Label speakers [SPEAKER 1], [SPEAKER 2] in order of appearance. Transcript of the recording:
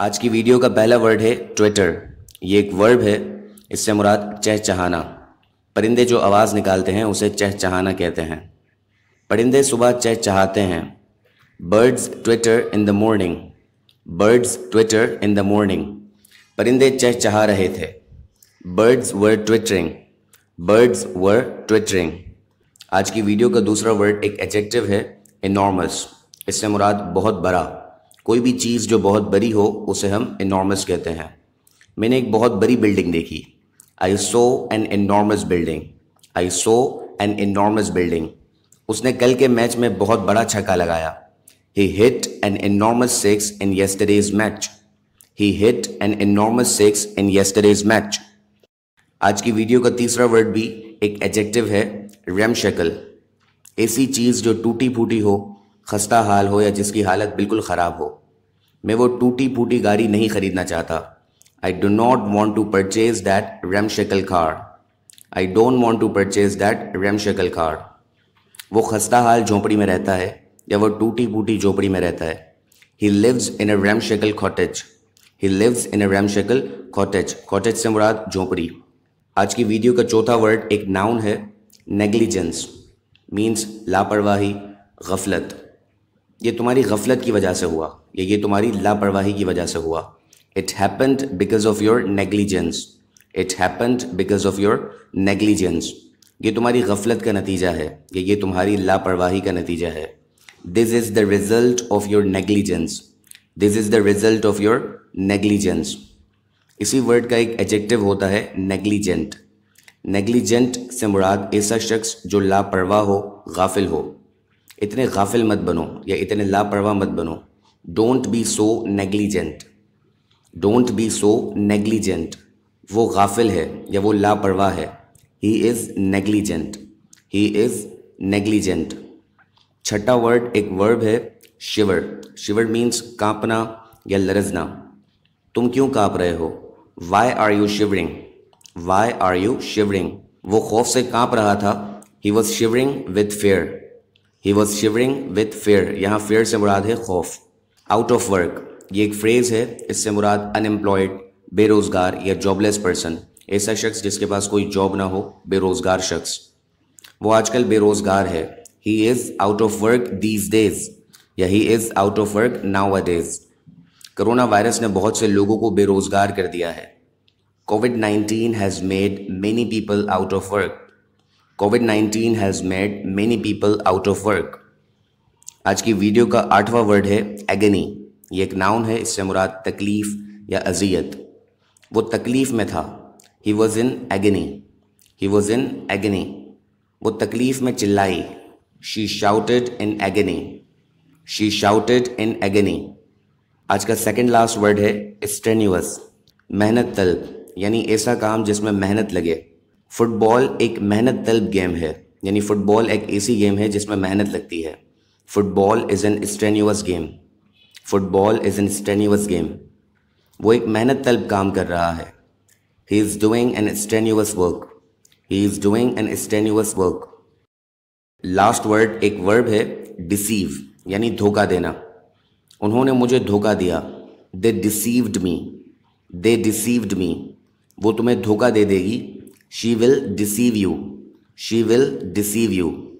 [SPEAKER 1] आज की वीडियो का पहला वर्ड है ट्विटर ये एक वर्ब है इससे मुराद चहचहाना परिंदे जो आवाज़ निकालते हैं उसे चहचहाना कहते हैं परिंदे सुबह चहचहाते हैं birds twitter in the morning birds twitter in the morning परिंदे चहचहा रहे थे birds were twittering birds were twittering आज की वीडियो का दूसरा वर्ड एक एडजेक्टिव है इनॉर्मस इससे मुराद बहुत बड़ा कोई भी चीज़ जो बहुत बड़ी हो उसे हम इनॉर्मस कहते हैं मैंने एक बहुत बड़ी बिल्डिंग देखी I saw an enormous building I saw an enormous building उसने कल के मैच में बहुत बड़ा छक्का लगाया he hit an enormous six in yesterday's match he hit an enormous six in yesterday's match आज की वीडियो का तीसरा वर्ड भी एक एडजेक्टिव है रेम शक्ल ऐसी चीज़ जो टूटी फूटी हो खस्ता हाल हो या जिसकी हालत बिल्कुल ख़राब हो मैं वो टूटी फूटी गाड़ी नहीं खरीदना चाहता I do not want to purchase that ramshackle car I don't want to purchase that ramshackle car वो खस्ता हाल झोंपड़ी में रहता है या वो टूटी फूटी झोंपड़ी में रहता है he lives in a ramshackle cottage he lives in a ramshackle cottage cottage से मुराद झोंपड़ी आज की वीडियो का चौथा वर्ड एक नाउन है नेग्लिजेंस मीन्स लापरवाही गफलत ये तुम्हारी गफलत की वजह से हुआ या ये तुम्हारी लापरवाही की वजह से हुआ it happened because of your negligence it happened because of your negligence ये तुम्हारी गफलत का नतीजा है या ये तुम्हारी लापरवाही का नतीजा है this is the result of your negligence this is the result of your negligence इसी वर्ड का एक एडजेक्टिव होता है नेग्लिजेंट नेग्लिजेंट से मुराद ऐसा शख्स जो लापरवाह हो गाफिल हो इतने गाफिल मत बनो या इतने लापरवाह मत बनो don't be so negligent don't be so negligent वो गाफिल है या वो लापरवाह है ही इज़ नेग्लीजेंट ही इज़ नेग्लीजेंट छठा वर्ड एक वर्ब है शिवर शिवर मीन्स कांपना या लरजना तुम क्यों कांप रहे हो why are you shivering why are you shivering वो खौफ से कांप रहा था he was shivering with fear he was shivering with fear यहाँ फेयर से मुराद है खौफ आउट ऑफ वर्क ये एक फ्रेज़ है इससे मुराद अनएम्प्लॉयड बेरोज़गार या जॉबलेस पर्सन ऐसा शख्स जिसके पास कोई जॉब ना हो बेरोज़गार शख्स वो आजकल बेरोज़गार है he is out of work these days या he is out of work nowadays corona virus ने बहुत से लोगों को बेरोज़गार कर दिया है covid nineteen has made many people out of work covid 19 has made many people out of work आज की वीडियो का आठवां वर्ड है एगनी ये एक नाउन है इससे मुराद तकलीफ़ या अजियत वो तकलीफ़ में था he was in agony he was in agony वो तकलीफ़ में चिल्लाई she shouted in agony she shouted in agony आज का सेकेंड लास्ट वर्ड है स्ट्रेन्यूअस मेहनत तलब यानी ऐसा काम जिसमें मेहनत लगे फुटबॉल एक मेहनत तलब गेम है यानी फ़ुटबॉल एक ऐसी गेम है जिसमें मेहनत लगती है football is an strenuous game football is an strenuous game वो एक मेहनत तलब काम कर रहा है he is doing an strenuous work he is doing an strenuous work last word एक वर्ब है डिसीव यानी धोखा देना उन्होंने मुझे धोखा दिया दे डिसीव्ड मी दे डिसीव्ड मी वो तुम्हें धोखा दे देगी She will deceive you. She will deceive you.